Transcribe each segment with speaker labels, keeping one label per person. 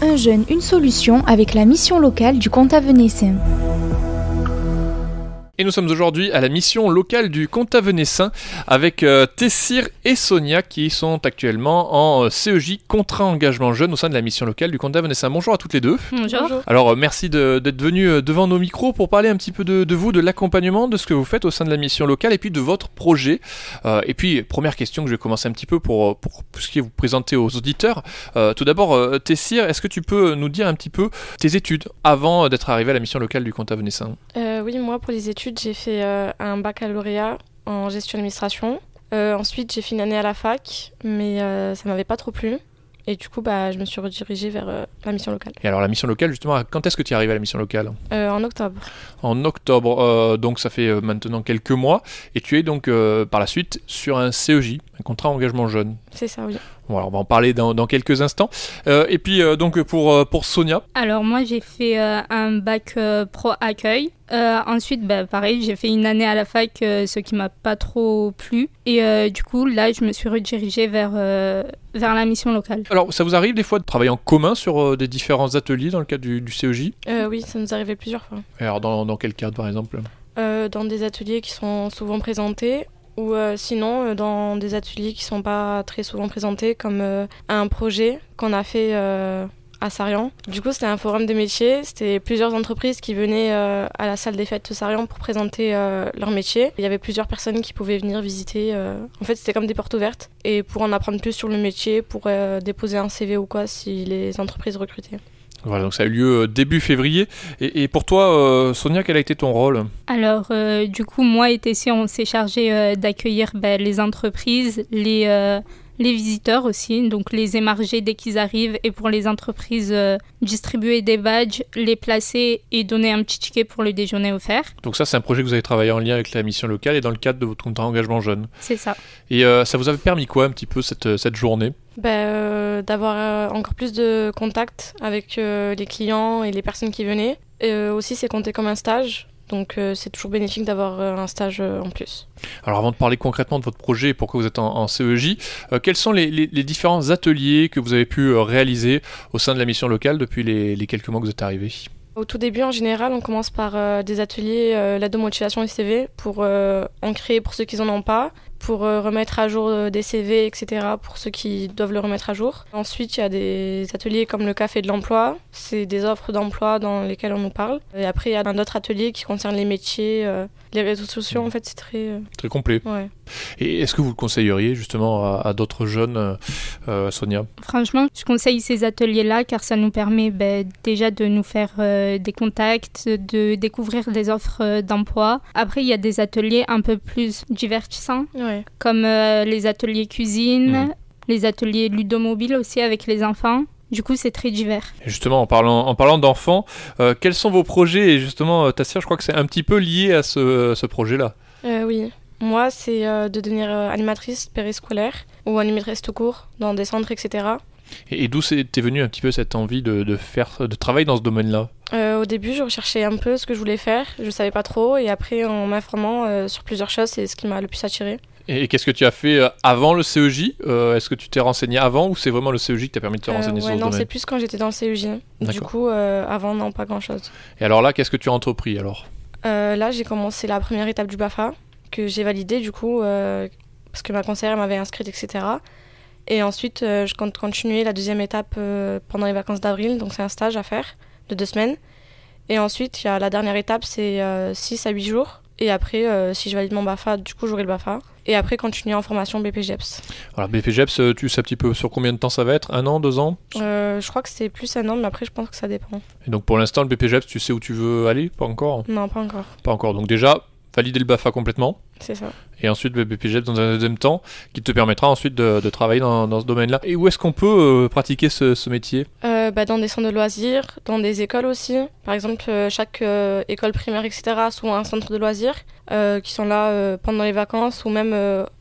Speaker 1: Un jeune, une solution avec la mission locale du Comte Venise.
Speaker 2: Et nous sommes aujourd'hui à la mission locale du Venessin avec euh, Tessir et Sonia qui sont actuellement en euh, CEJ contrat engagement jeune au sein de la mission locale du à Venessin. Bonjour à toutes les deux. Bonjour. Alors euh, merci d'être venus devant nos micros pour parler un petit peu de, vous, de l'accompagnement, de ce que vous faites au sein de la mission locale et puis de votre projet. et puis première question que je vais commencer un petit peu pour, pour, ce qui est vous présenter aux auditeurs. tout d'abord Tessir, est-ce que tu peux nous dire un petit peu tes études avant d'être arrivé à la mission locale du à Venessin
Speaker 3: Oui, moi pour les études j'ai fait euh, un baccalauréat en gestion d'administration. Euh, ensuite, j'ai fait une année à la fac, mais euh, ça m'avait pas trop plu. Et du coup, bah, je me suis redirigée vers la mission locale.
Speaker 2: Et alors, la mission locale, justement, quand est-ce que tu es arrivée à la mission locale
Speaker 3: En octobre.
Speaker 2: En octobre, donc ça fait maintenant quelques mois. Et tu es donc par la suite sur un CEJ, un contrat engagement jeune. C'est ça, oui on va en parler dans, quelques instants. Euh, et puis euh, donc pour, euh, pour Sonia.
Speaker 1: Alors moi j'ai fait un bac pro accueil. ensuite, bah, pareil, j'ai fait une année à la fac, ce qui m'a pas trop plu. Et du coup, là, je me suis redirigée vers, vers la mission locale. Alors, ça vous
Speaker 2: arrive des fois de travailler en commun sur des différents ateliers dans le cadre du, CEJ
Speaker 1: Oui, ça nous arrivait plusieurs fois.
Speaker 2: alors, dans, dans quel cadre, par exemple
Speaker 3: dans des ateliers qui sont souvent présentés, ou euh, sinon euh, dans des ateliers qui sont pas très souvent présentés, comme euh, un projet qu'on a fait à Sarian. Du coup, c'était un forum des métiers, c'était plusieurs entreprises qui venaient à la salle des fêtes de Sarian pour présenter leur métier. Il y avait plusieurs personnes qui pouvaient venir visiter. En fait, c'était comme des portes ouvertes, et pour en apprendre plus sur le métier, pour déposer un CV
Speaker 1: ou quoi si les entreprises recrutaient.
Speaker 2: Voilà, donc ça a eu lieu euh, début février. Et, pour toi, euh, Sonia, quel a été ton rôle
Speaker 1: Alors, euh, du coup, moi et Tessie, on s'est chargé d'accueillir ben, les entreprises, les, les visiteurs aussi, donc les émarger dès qu'ils arrivent et pour les entreprises euh, distribuer des badges, les placer et donner un petit ticket pour le déjeuner offert.
Speaker 2: Donc ça c'est un projet que vous avez travaillé en lien avec la mission locale et dans le cadre de votre contrat engagement jeune. C'est ça. Et euh, ça vous a permis quoi un petit peu cette, euh, cette journée
Speaker 1: ben, D'avoir
Speaker 3: encore plus de contacts avec les clients et les personnes qui venaient. aussi c'est compté comme un stage donc euh, c'est toujours bénéfique d'avoir euh, un stage euh, en plus.
Speaker 2: Alors avant de parler concrètement de votre projet et pourquoi vous êtes en, CEJ, quels sont les, différents ateliers que vous avez pu réaliser au sein de la mission locale depuis les, quelques mois que vous êtes arrivé?
Speaker 3: au tout début, en général, on commence par des ateliers la de et CV pour ancrer pour ceux qui n'en ont pas pour euh, remettre à jour euh, des CV, etc., pour ceux qui doivent le remettre à jour. Ensuite, il y a des ateliers comme le Café de l'Emploi. C'est des offres d'emploi dans lesquelles on nous parle. Et après, il y a un autre atelier qui concerne les métiers. Euh, les réseaux sociaux, en fait, c'est très... Euh, très complet.
Speaker 2: Et est-ce que vous le conseilleriez justement à, d'autres jeunes, euh, euh, Sonia
Speaker 1: Franchement, je conseille ces ateliers-là car ça nous permet ben, déjà de nous faire des contacts, de découvrir des offres d'emploi. Après, il y a des ateliers un peu plus divertissants, comme les ateliers cuisine, mmh. les ateliers ludomobile aussi avec les enfants. Du coup, c'est très divers.
Speaker 2: justement, en parlant, en parlant d'enfants, euh, quels sont vos projets Et justement, euh, Tassia, je crois que c'est un petit peu lié à ce, euh, projet-là.
Speaker 1: oui. Moi, c'est de
Speaker 3: devenir animatrice périscolaire ou animatrice tout court dans des centres, etc.
Speaker 2: Et, d'où t'es venue un petit peu cette envie de, de faire, de travailler dans ce domaine-là
Speaker 3: Au début, je recherchais un peu ce que je voulais faire. Je savais pas trop. Et après, en m'informant sur plusieurs choses, c'est ce qui m'a le plus attiré.
Speaker 2: Et qu'est-ce que tu as fait euh, avant le CEJ euh, Est-ce que tu t'es renseigné avant ou c'est vraiment le CEJ qui t'a permis de te euh, renseigner sur ouais, Non, c'est
Speaker 3: plus quand j'étais dans le CEJ. Du coup, avant, non, pas grand-chose.
Speaker 2: Et alors là, qu'est-ce que tu as
Speaker 3: entrepris alors Là, j'ai commencé la première étape du BAFA que j'ai validée du coup parce que ma conseillère m'avait inscrite, etc. Et ensuite, je compte continuer la deuxième étape pendant les vacances d'avril. Donc c'est un stage à faire de deux semaines. Et ensuite, il y a la dernière étape, c'est 6 à 8 jours et après, euh, si je valide mon BAFA, du coup, j'aurai le BAFA. Et après, continuer en formation BPGEPS.
Speaker 2: Alors, e BPGEPS, euh, tu sais un petit peu sur combien de temps ça va être Un an, deux ans
Speaker 3: euh, Je crois que c'est plus un an, mais après, je pense que ça dépend.
Speaker 2: Et donc, pour l'instant, le BPGEPS, tu sais où tu veux aller Pas encore Non, pas encore. Pas encore. Donc, déjà, valider le BAFA complètement. C'est ça. Et ensuite le BPGEPS dans un deuxième temps, qui te permettra ensuite de, travailler dans, dans ce domaine-là. Et où est-ce qu'on peut pratiquer ce, ce métier
Speaker 3: euh, bah, dans des centres de loisirs, dans des écoles aussi. Par exemple, euh, chaque euh, école primaire, etc., a souvent un centre de loisirs qui sont là pendant les vacances ou même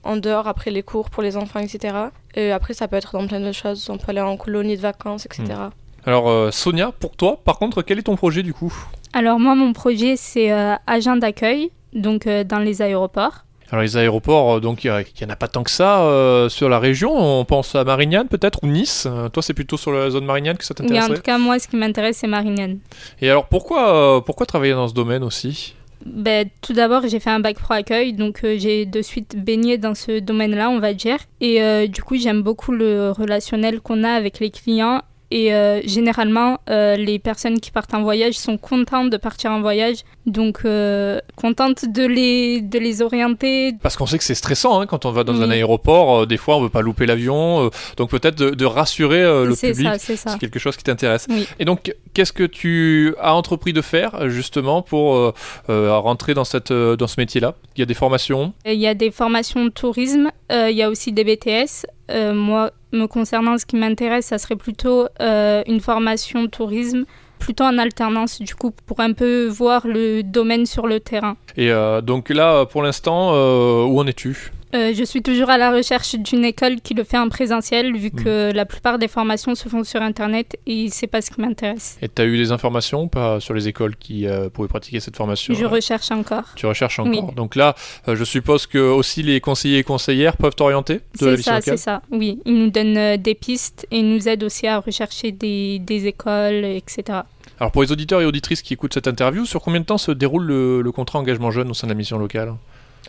Speaker 3: en dehors après les cours pour les enfants, etc. Et après, ça peut être dans plein de choses. On peut aller en colonie de
Speaker 1: vacances, etc. Hmm.
Speaker 2: Alors, Sonia, pour toi, par contre, quel est ton projet du coup
Speaker 1: Alors, moi, mon projet, c'est agent d'accueil, donc dans les aéroports.
Speaker 2: Alors les aéroports, euh, donc il n'y en a pas tant que ça euh, sur la région. On pense à Marignane peut-être ou Nice. Euh, toi, c'est plutôt sur la zone Marignane que ça t'intéresse En tout cas,
Speaker 1: moi, ce qui m'intéresse, c'est Marignane.
Speaker 2: Et alors pourquoi, pourquoi travailler dans ce domaine aussi
Speaker 1: ben, tout d'abord, j'ai fait un bac pro accueil, donc j'ai de suite baigné dans ce domaine-là, on va dire. Et du coup, j'aime beaucoup le relationnel qu'on a avec les clients et euh, généralement, euh, les personnes qui partent en voyage sont contentes de partir en voyage, donc euh, contentes de les, de les orienter.
Speaker 2: Parce qu'on sait que c'est stressant hein, quand on va dans un aéroport, des fois on ne veut pas louper l'avion, donc peut-être de, rassurer le public, c'est quelque chose qui t'intéresse. Et donc, qu'est-ce que tu as entrepris de faire justement pour rentrer dans, cette, dans ce métier-là Il y a des formations
Speaker 1: Il y a des formations de tourisme, il y a aussi des BTS. moi, me concernant, ce qui m'intéresse, ça serait plutôt euh, une formation tourisme plutôt en alternance du coup pour un peu voir le domaine sur le terrain.
Speaker 2: Et euh, donc là pour l'instant euh, où en es-tu
Speaker 1: euh, je suis toujours à la recherche d'une école qui le fait en présentiel, vu hmm. que la plupart des formations se font sur Internet et c'est pas ce qui m'intéresse.
Speaker 2: Et tu as eu des informations sur les écoles qui euh, pouvaient pratiquer cette formation Je
Speaker 1: recherche encore.
Speaker 2: Tu recherches encore. Donc là, euh, je suppose que aussi les conseillers et conseillères peuvent t'orienter C'est ça, C'est ça,
Speaker 1: oui. Ils nous donnent des pistes et nous aident aussi à rechercher des, écoles, etc.
Speaker 2: Alors pour les auditeurs et auditrices qui écoutent cette interview, sur combien de temps se déroule le, le contrat engagement jeune au sein de la mission locale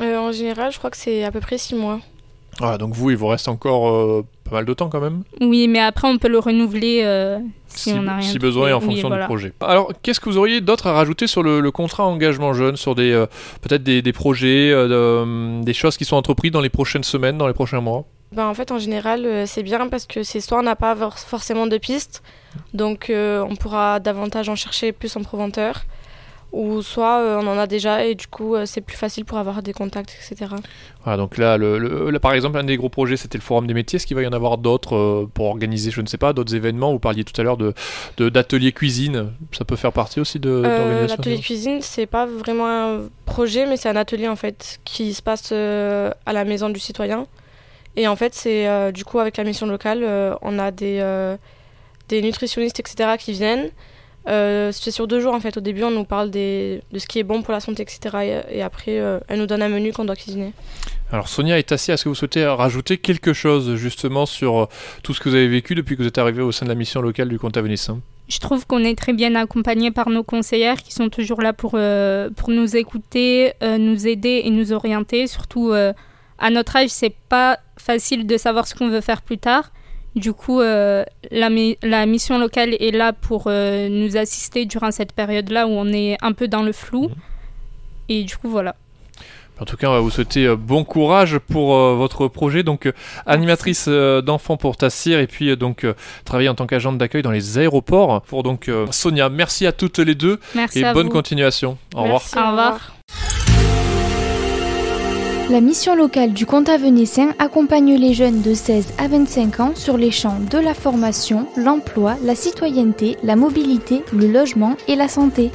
Speaker 1: euh, en général, je crois que c'est à peu près 6 mois.
Speaker 2: Ah, donc vous, il vous reste encore euh, pas mal de temps quand même
Speaker 1: Oui, mais après, on peut le renouveler euh, si, on a besoin et en fonction du projet.
Speaker 2: Alors, qu'est-ce que vous auriez d'autre à rajouter sur le, contrat engagement jeune, sur des peut-être des, projets, des choses qui sont entreprises dans les prochaines semaines, dans les prochains mois
Speaker 3: ben, En fait, en général, c'est bien parce que c'est soit on n'a pas forcément de pistes, donc on pourra davantage en chercher plus en proventeur ou soit euh, on en a déjà et du coup euh, c'est plus facile pour avoir des contacts, etc.
Speaker 2: Voilà, donc là, par exemple, un des gros projets c'était le Forum des métiers. Est-ce qu'il va y en avoir d'autres euh, pour organiser, je ne sais pas, d'autres événements Vous parliez tout à l'heure d'ateliers de, cuisine, ça peut faire partie aussi de L'atelier
Speaker 3: cuisine, c'est pas vraiment un projet, mais c'est un atelier en fait qui se passe à la maison du citoyen. Et en fait, c'est du coup avec la mission locale, on a des, des nutritionnistes, etc. qui viennent. Euh, c'est sur deux jours en fait. Au début, on nous parle de ce qui est bon pour la santé, etc. Et, après, euh, elle nous donne un menu qu'on doit cuisiner.
Speaker 2: Alors Sonia est Tassia, est-ce que vous souhaitez rajouter quelque chose justement sur euh, tout ce que vous avez vécu depuis que vous êtes arrivé au sein de la mission locale du Comte Venise
Speaker 1: je trouve qu'on est très bien accompagné par nos conseillères qui sont toujours là pour, pour nous écouter, nous aider et nous orienter. Surtout à notre âge, c'est pas facile de savoir ce qu'on veut faire plus tard. Du coup, euh, la, la, mission locale est là pour euh, nous assister durant cette période-là où on est un peu dans le flou. Mhm. Et du coup, voilà.
Speaker 2: En tout cas, on va vous souhaiter euh, bon courage pour votre projet. Donc, animatrice d'enfants pour Tassir et puis donc travailler en tant qu'agente d'accueil dans les aéroports. Pour donc Sonia, merci à toutes les deux merci et bonne continuation. Au merci, revoir.
Speaker 1: Au revoir. La mission locale du Comte Avenessin accompagne les jeunes de 16 à 25 ans sur les champs de la formation, l'emploi, la citoyenneté, la mobilité, le logement et la santé.